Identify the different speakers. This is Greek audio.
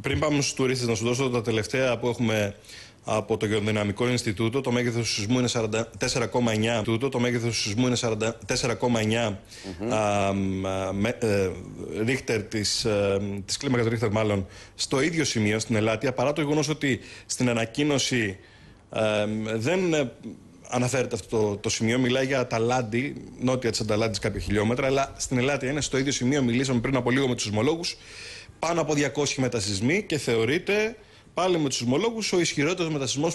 Speaker 1: πριν πάμε στους τουρίστες, να σου δώσω τα τελευταία που έχουμε από το Γεωδυναμικό Ινστιτούτο. Το μέγεθος του σεισμού είναι 44,9. το μέγεθος του σεισμού είναι 44,9 ε, ρίχτερ της της ε, κλίμακας Ρίχτερ, μάλλον στο ίδιο σημείο στην Ελλάδα. Παρά το γεγονός ότι στην ανακοίνωση δεν ε, αναφέρεται αυτό το, σημείο. Μιλάει για Αταλάντη, νότια της Αταλάντης, κάποια χιλιόμετρα. Αλλά στην Ελλάδα είναι στο ίδιο σημείο. Μιλήσαμε πριν από λίγο με τους σεισμολόγου πάνω από 200 μετασυσμοί και θεωρείται πάλι με τους σεισμολόγους ο ισχυρότερος μετασυσμός